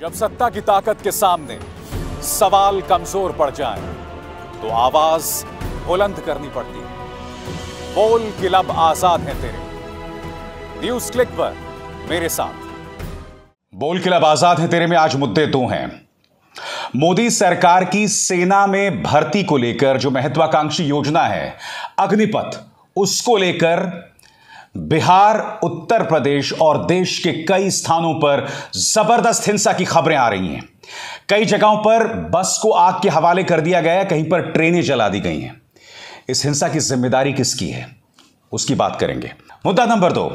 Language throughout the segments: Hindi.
जब सत्ता की ताकत के सामने सवाल कमजोर पड़ जाए तो आवाज बुलंद करनी पड़ती है बोल के लब आजाद है तेरे न्यूज क्लिक पर मेरे साथ बोल किलब लब आजाद है तेरे में आज मुद्दे दो तो हैं मोदी सरकार की सेना में भर्ती को लेकर जो महत्वाकांक्षी योजना है अग्निपथ उसको लेकर बिहार उत्तर प्रदेश और देश के कई स्थानों पर जबरदस्त हिंसा की खबरें आ रही हैं कई जगहों पर बस को आग के हवाले कर दिया गया कहीं पर ट्रेनें जला दी गई हैं इस हिंसा की जिम्मेदारी किसकी है उसकी बात करेंगे मुद्दा नंबर दो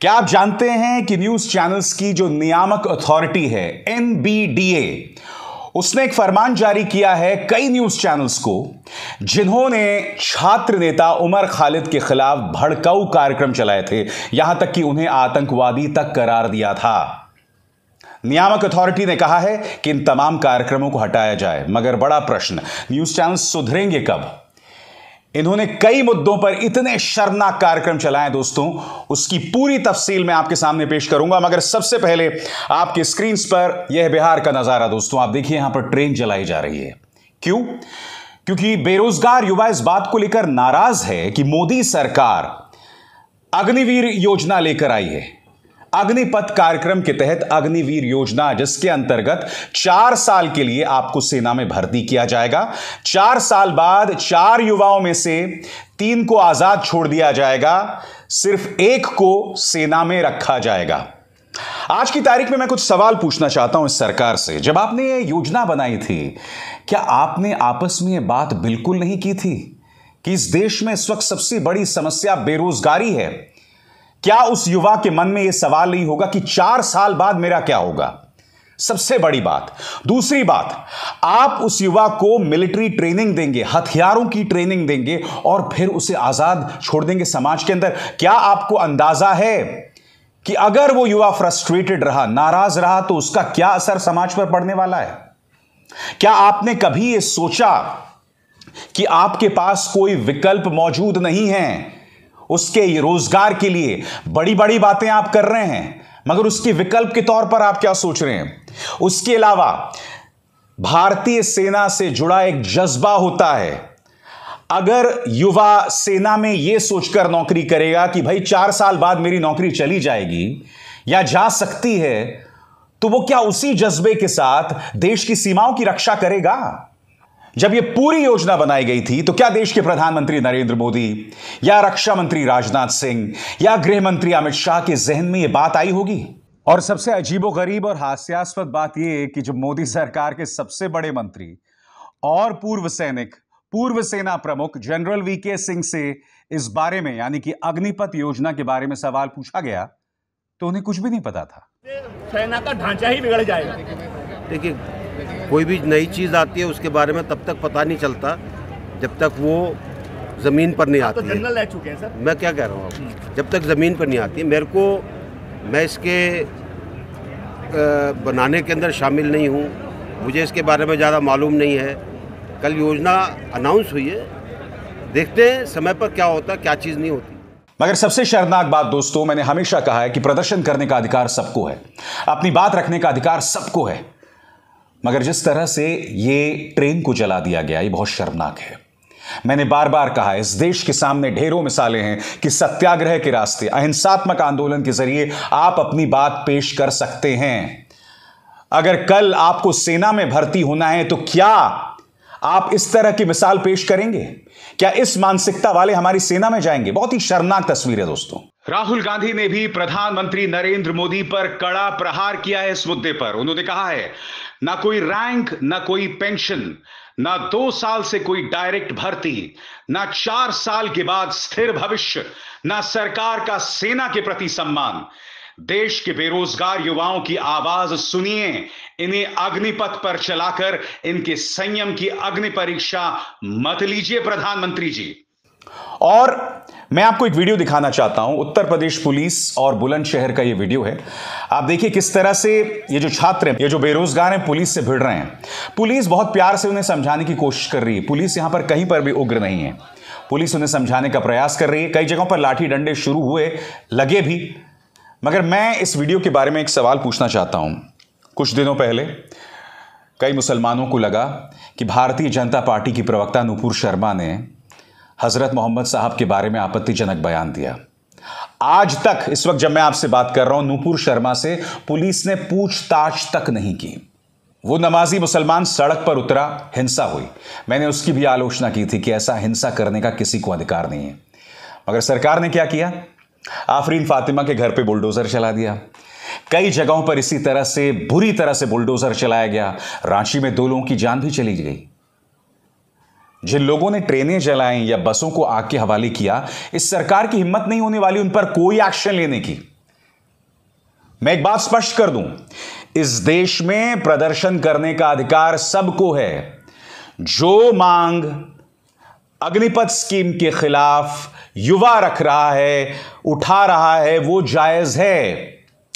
क्या आप जानते हैं कि न्यूज चैनल्स की जो नियामक अथॉरिटी है एनबीडीए उसने एक फरमान जारी किया है कई न्यूज चैनल्स को जिन्होंने छात्र नेता उमर खालिद के खिलाफ भड़काऊ कार्यक्रम चलाए थे यहां तक कि उन्हें आतंकवादी तक करार दिया था नियामक अथॉरिटी ने कहा है कि इन तमाम कार्यक्रमों को हटाया जाए मगर बड़ा प्रश्न न्यूज चैनल सुधरेंगे कब इन्होंने कई मुद्दों पर इतने शर्मनाक कार्यक्रम चलाए दोस्तों उसकी पूरी तफसील मैं आपके सामने पेश करूंगा मगर सबसे पहले आपके स्क्रीन पर यह बिहार का नज़ारा दोस्तों आप देखिए यहां पर ट्रेन चलाई जा रही है क्यों क्योंकि बेरोजगार युवा इस बात को लेकर नाराज है कि मोदी सरकार अग्निवीर योजना लेकर आई है अग्निपथ कार्यक्रम के तहत अग्निवीर योजना जिसके अंतर्गत चार साल के लिए आपको सेना में भर्ती किया जाएगा चार साल बाद चार युवाओं में से तीन को आजाद छोड़ दिया जाएगा सिर्फ एक को सेना में रखा जाएगा आज की तारीख में मैं कुछ सवाल पूछना चाहता हूं इस सरकार से जब आपने ये योजना बनाई थी क्या आपने आपस में ये बात बिल्कुल नहीं की थी कि इस देश में इस वक्त सबसे बड़ी समस्या बेरोजगारी है क्या उस युवा के मन में यह सवाल नहीं होगा कि चार साल बाद मेरा क्या होगा सबसे बड़ी बात दूसरी बात आप उस युवा को मिलिट्री ट्रेनिंग देंगे हथियारों की ट्रेनिंग देंगे और फिर उसे आजाद छोड़ देंगे समाज के अंदर क्या आपको अंदाजा है कि अगर वो युवा फ्रस्ट्रेटेड रहा नाराज रहा तो उसका क्या असर समाज पर पड़ने वाला है क्या आपने कभी ये सोचा कि आपके पास कोई विकल्प मौजूद नहीं है उसके रोजगार के लिए बड़ी बड़ी बातें आप कर रहे हैं मगर उसके विकल्प के तौर पर आप क्या सोच रहे हैं उसके अलावा भारतीय सेना से जुड़ा एक जज्बा होता है अगर युवा सेना में यह सोचकर नौकरी करेगा कि भाई चार साल बाद मेरी नौकरी चली जाएगी या जा सकती है तो वो क्या उसी जज्बे के साथ देश की सीमाओं की रक्षा करेगा जब यह पूरी योजना बनाई गई थी तो क्या देश के प्रधानमंत्री नरेंद्र मोदी या रक्षा मंत्री राजनाथ सिंह या गृह मंत्री अमित शाह के जहन में यह बात आई होगी और सबसे गरीब और हास्यास्पद बात यह कि जब मोदी सरकार के सबसे बड़े मंत्री और पूर्व सैनिक पूर्व सेना प्रमुख जनरल वीके सिंह से इस बारे में यानी कि अग्निपथ योजना के बारे में सवाल पूछा गया तो उन्हें कुछ भी नहीं पता था सेना का ढांचा ही बिगड़ जाएगा देखिए कोई भी नई चीज़ आती है उसके बारे में तब तक पता नहीं चलता जब तक वो ज़मीन पर नहीं तो आती तो जनरल रह चुके हैं सर मैं क्या कह रहा हूँ हम्म। जब तक ज़मीन पर नहीं आती मेरे को मैं इसके बनाने के अंदर शामिल नहीं हूँ मुझे इसके बारे में ज़्यादा मालूम नहीं है कल योजना अनाउंस हुई है देखते हैं समय पर क्या होता क्या चीज़ नहीं होती मगर सबसे शर्मनाक बात दोस्तों मैंने हमेशा कहा है कि प्रदर्शन करने का अधिकार सबको है अपनी बात रखने का अधिकार सबको है मगर जिस तरह से ये ट्रेन को जला दिया गया ये बहुत शर्मनाक है मैंने बार बार कहा इस देश के सामने ढेरों मिसालें हैं कि सत्याग्रह के रास्ते अहिंसात्मक आंदोलन के जरिए आप अपनी बात पेश कर सकते हैं अगर कल आपको सेना में भर्ती होना है तो क्या आप इस तरह की मिसाल पेश करेंगे क्या इस मानसिकता वाले हमारी सेना में जाएंगे बहुत ही शर्मनाक तस्वीर है दोस्तों राहुल गांधी ने भी प्रधानमंत्री नरेंद्र मोदी पर कड़ा प्रहार किया है इस मुद्दे पर उन्होंने कहा है ना कोई रैंक ना कोई पेंशन ना दो साल से कोई डायरेक्ट भर्ती ना चार साल के बाद स्थिर भविष्य ना सरकार का सेना के प्रति सम्मान देश के बेरोजगार युवाओं की आवाज सुनिए इन्हें अग्निपथ पर चलाकर इनके संयम की अग्नि परीक्षा मत लीजिए प्रधानमंत्री जी और मैं आपको एक वीडियो दिखाना चाहता हूं उत्तर प्रदेश पुलिस और बुलंदशहर का ये वीडियो है आप देखिए किस तरह से ये जो छात्र हैं ये जो बेरोजगार हैं पुलिस से भिड़ रहे हैं पुलिस बहुत प्यार से उन्हें समझाने की कोशिश कर रही है पुलिस यहां पर कहीं पर भी उग्र नहीं है पुलिस उन्हें समझाने का प्रयास कर रही है कई जगहों पर लाठी डंडे शुरू हुए लगे भी मगर मैं इस वीडियो के बारे में एक सवाल पूछना चाहता हूं कुछ दिनों पहले कई मुसलमानों को लगा कि भारतीय जनता पार्टी की प्रवक्ता नूपुर शर्मा ने हज़रत मोहम्मद साहब के बारे में आपत्तिजनक बयान दिया आज तक इस वक्त जब मैं आपसे बात कर रहा हूं नूपुर शर्मा से पुलिस ने पूछताछ तक नहीं की वो नमाजी मुसलमान सड़क पर उतरा हिंसा हुई मैंने उसकी भी आलोचना की थी कि ऐसा हिंसा करने का किसी को अधिकार नहीं है मगर सरकार ने क्या किया आफरीन फातिमा के घर पे बुलडोजर चला दिया कई जगहों पर इसी तरह से बुरी तरह से बुलडोजर चलाया गया रांची में दो लोगों की जान भी चली गई जिन लोगों ने ट्रेनें जलाई या बसों को आग के हवाले किया इस सरकार की हिम्मत नहीं होने वाली उन पर कोई एक्शन लेने की मैं एक बात स्पष्ट कर दूं इस देश में प्रदर्शन करने का अधिकार सबको है जो मांग अग्निपथ स्कीम के खिलाफ युवा रख रहा है उठा रहा है वो जायज है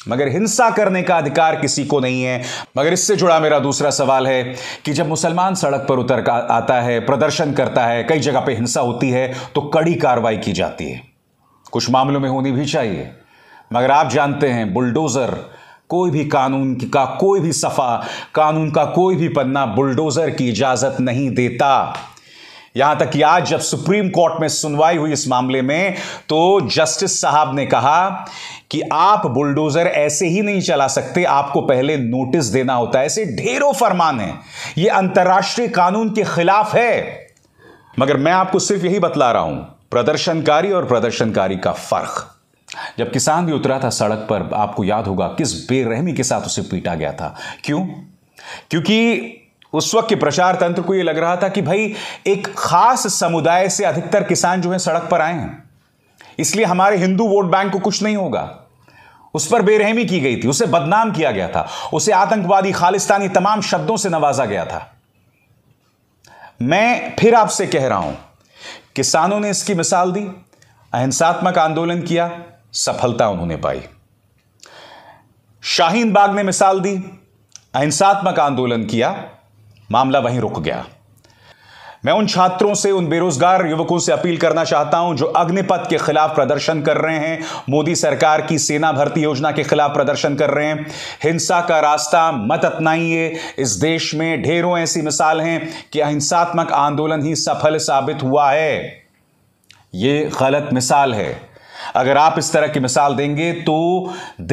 मगर हिंसा करने का अधिकार किसी को नहीं है मगर इससे जुड़ा मेरा दूसरा सवाल है कि जब मुसलमान सड़क पर उतर आता है प्रदर्शन करता है कई जगह पे हिंसा होती है तो कड़ी कार्रवाई की जाती है कुछ मामलों में होनी भी चाहिए मगर आप जानते हैं बुलडोज़र कोई भी कानून का कोई भी सफ़ा कानून का कोई भी पन्ना बुलडोज़र की इजाज़त नहीं देता यहां तक कि आज जब सुप्रीम कोर्ट में सुनवाई हुई इस मामले में तो जस्टिस साहब ने कहा कि आप बुलडोजर ऐसे ही नहीं चला सकते आपको पहले नोटिस देना होता है ऐसे ढेरों फरमान है यह अंतर्राष्ट्रीय कानून के खिलाफ है मगर मैं आपको सिर्फ यही बतला रहा हूं प्रदर्शनकारी और प्रदर्शनकारी का फर्क जब किसान भी उतरा था सड़क पर आपको याद होगा किस बेरहमी के साथ उसे पीटा गया था क्यों क्योंकि उस वक्त के प्रचार तंत्र को यह लग रहा था कि भाई एक खास समुदाय से अधिकतर किसान जो है सड़क पर आए हैं इसलिए हमारे हिंदू वोट बैंक को कुछ नहीं होगा उस पर बेरहमी की गई थी उसे बदनाम किया गया था उसे आतंकवादी खालिस्तानी तमाम शब्दों से नवाजा गया था मैं फिर आपसे कह रहा हूं किसानों ने इसकी मिसाल दी अहिंसात्मक आंदोलन किया सफलता उन्होंने पाई शाहीन बाग ने मिसाल दी अहिंसात्मक आंदोलन किया मामला वहीं रुक गया मैं उन छात्रों से उन बेरोजगार युवकों से अपील करना चाहता हूं जो अग्निपथ के खिलाफ प्रदर्शन कर रहे हैं मोदी सरकार की सेना भर्ती योजना के खिलाफ प्रदर्शन कर रहे हैं हिंसा का रास्ता मत अपनाइए इस देश में ढेरों ऐसी मिसाल हैं कि अहिंसात्मक आंदोलन ही सफल साबित हुआ है ये गलत मिसाल है अगर आप इस तरह की मिसाल देंगे तो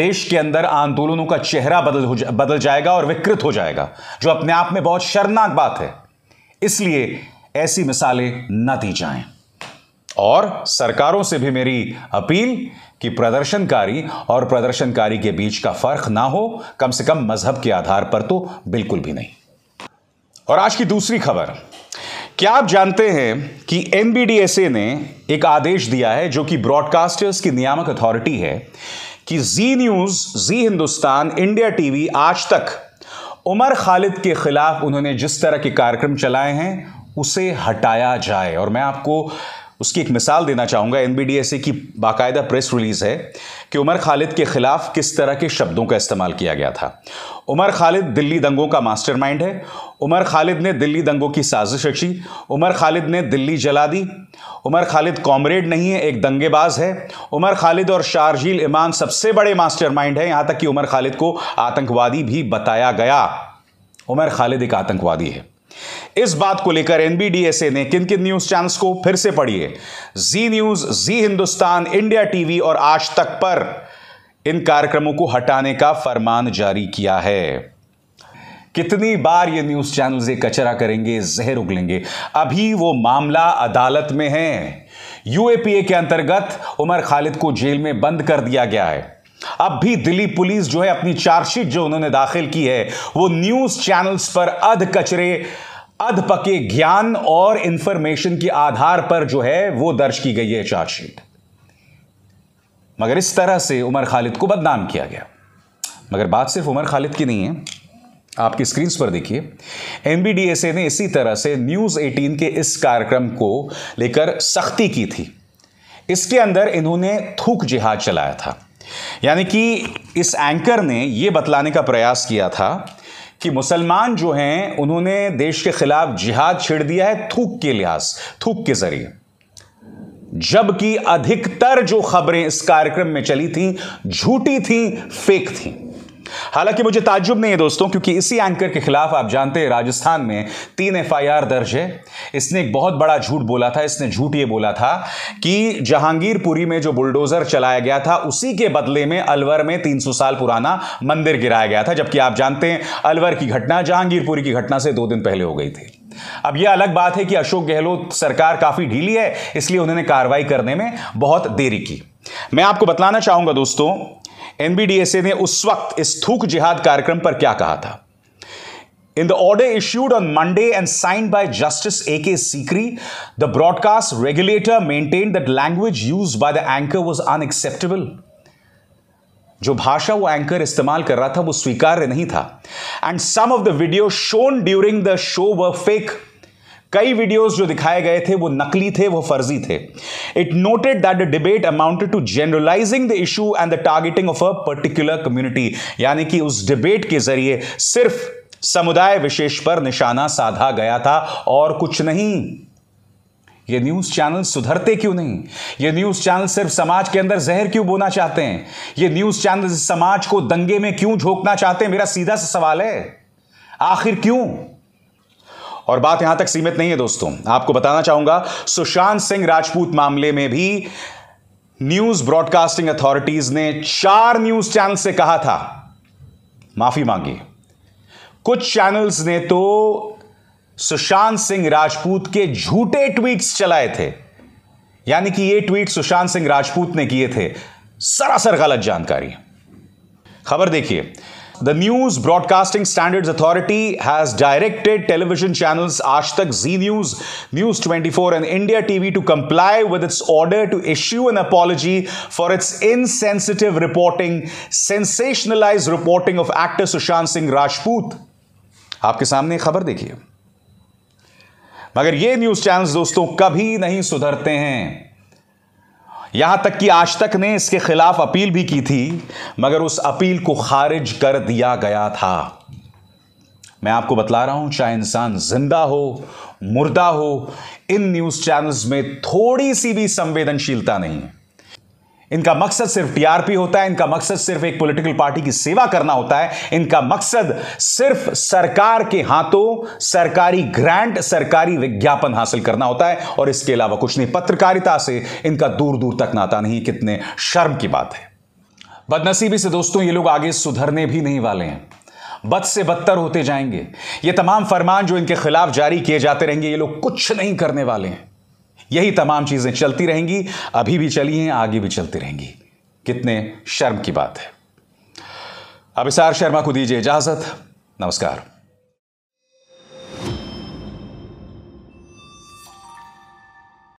देश के अंदर आंदोलनों का चेहरा बदल हो जा, बदल जाएगा और विकृत हो जाएगा जो अपने आप में बहुत शर्मनाक बात है इसलिए ऐसी मिसालें न दी जाएं और सरकारों से भी मेरी अपील कि प्रदर्शनकारी और प्रदर्शनकारी के बीच का फर्क ना हो कम से कम मजहब के आधार पर तो बिल्कुल भी नहीं और आज की दूसरी खबर क्या आप जानते हैं कि एम ने एक आदेश दिया है जो कि ब्रॉडकास्टर्स की नियामक अथॉरिटी है कि Zee News Zee Hindustan India TV Aaj Tak Umar Khalid के खिलाफ उन्होंने जिस तरह के कार्यक्रम चलाए हैं उसे हटाया जाए और मैं आपको उसकी एक मिसाल देना चाहूँगा एन की बाकायदा प्रेस रिलीज़ है कि उमर खालिद के ख़िलाफ़ किस तरह के शब्दों का इस्तेमाल किया गया था उमर खालिद दिल्ली दंगों का मास्टरमाइंड है उमर खालिद ने दिल्ली दंगों की साजिश रची उमर खालिद ने दिल्ली जला दी उमर खालिद कॉमरेड नहीं है एक दंगेबाज है उमर खालिद और शारजील इमान सबसे बड़े मास्टरमाइंड हैं यहाँ तक कि उमर खालिद को आतंकवादी भी बताया गया उमर खालिद एक आतंकवादी है इस बात को लेकर एनबीडीएसए ने किन किन न्यूज चैनल्स को फिर से पढ़िए Zee News Zee Hindustan India TV और आज तक पर इन कार्यक्रमों को हटाने का फरमान जारी किया है कितनी बार ये न्यूज चैनल्स ये कचरा करेंगे जहर उगलेंगे अभी वो मामला अदालत में है यूएपीए के अंतर्गत उमर खालिद को जेल में बंद कर दिया गया है अब भी दिल्ली पुलिस जो है अपनी चार्जशीट जो उन्होंने दाखिल की है वो न्यूज चैनल्स पर अध कचरे अध पके ज्ञान और इंफॉर्मेशन के आधार पर जो है वो दर्ज की गई है चार्जशीट मगर इस तरह से उमर खालिद को बदनाम किया गया मगर बात सिर्फ उमर खालिद की नहीं है आपकी स्क्रीन पर देखिए एमबीडीएसए ने इसी तरह से न्यूज़ 18 के इस कार्यक्रम को लेकर सख्ती की थी इसके अंदर इन्होंने थूक जिहाद चलाया था यानी कि इस एंकर ने यह बतलाने का प्रयास किया था कि मुसलमान जो हैं उन्होंने देश के खिलाफ जिहाद छेड़ दिया है थूक के लिहाज थूक के जरिए जबकि अधिकतर जो खबरें इस कार्यक्रम में चली थी झूठी थी फेक थी हालांकि मुझे ताज्जुब नहीं है दोस्तों क्योंकि इसी एंकर के खिलाफ आप जानते हैं राजस्थान में तीन एफआईआर दर्ज है इसने एक बहुत बड़ा झूठ बोला था इसने झूठ ये बोला था कि जहांगीरपुरी में जो बुलडोजर चलाया गया था उसी के बदले में अलवर में तीन साल पुराना मंदिर गिराया गया था जबकि आप जानते हैं अलवर की घटना जहांगीरपुरी की घटना से दो दिन पहले हो गई थी अब यह अलग बात है कि अशोक गहलोत सरकार काफी ढीली है इसलिए उन्होंने कार्रवाई करने में बहुत देरी की मैं आपको बतलाना चाहूंगा दोस्तों एनबीडीएसए ने उस वक्त इस थूक जिहाद कार्यक्रम पर क्या कहा था In the order issued on Monday and signed by Justice A.K. Sikri, the broadcast regulator maintained that language used by the anchor was unacceptable. जो भाषा वो एंकर इस्तेमाल कर रहा था वो स्वीकार्य नहीं था and some of the videos shown during the show were fake कई वीडियोस जो दिखाए गए थे वो नकली थे वो फर्जी थे it noted that the debate amounted to generalising the issue and the targeting of a particular community यानी कि उस डिबेट के जरिए सिर्फ समुदाय विशेष पर निशाना साधा गया था और कुछ नहीं ये न्यूज चैनल सुधरते क्यों नहीं ये न्यूज चैनल सिर्फ समाज के अंदर जहर क्यों बोना चाहते हैं ये न्यूज चैनल समाज को दंगे में क्यों झोंकना चाहते हैं मेरा सीधा सा सवाल है आखिर क्यों और बात यहां तक सीमित नहीं है दोस्तों आपको बताना चाहूंगा सुशांत सिंह राजपूत मामले में भी न्यूज ब्रॉडकास्टिंग अथॉरिटीज ने चार न्यूज चैनल से कहा था माफी मांगी कुछ चैनल्स ने तो सुशांत सिंह राजपूत के झूठे ट्वीट्स चलाए थे यानी कि ये ट्वीट सुशांत सिंह राजपूत ने किए थे सरासर गलत जानकारी खबर देखिए The News Broadcasting Standards Authority has directed television channels Aaj Tak, Z News, News 24 and India TV to comply with its order to issue an apology for its insensitive reporting, sensationalized reporting of actor Sushant Singh Rajput. आपके सामने खबर देखिए मगर ये न्यूज चैनल्स दोस्तों कभी नहीं सुधरते हैं यहां तक कि आज तक ने इसके खिलाफ अपील भी की थी मगर उस अपील को खारिज कर दिया गया था मैं आपको बतला रहा हूं चाहे इंसान जिंदा हो मुर्दा हो इन न्यूज चैनल्स में थोड़ी सी भी संवेदनशीलता नहीं है इनका मकसद सिर्फ टीआरपी होता है इनका मकसद सिर्फ एक पॉलिटिकल पार्टी की सेवा करना होता है इनका मकसद सिर्फ सरकार के हाथों सरकारी ग्रांट सरकारी विज्ञापन हासिल करना होता है और इसके अलावा कुछ नहीं पत्रकारिता से इनका दूर दूर तक नाता नहीं कितने शर्म की बात है बदनसीबी से दोस्तों ये लोग आगे सुधरने भी नहीं वाले हैं बद से बदतर होते जाएंगे ये तमाम फरमान जो इनके खिलाफ जारी किए जाते रहेंगे ये लोग कुछ नहीं करने वाले हैं यही तमाम चीज़ें चलती रहेंगी अभी भी चली हैं आगे भी चलती रहेंगी कितने शर्म की बात है अभिसार शर्मा को दीजिए इजाज़त नमस्कार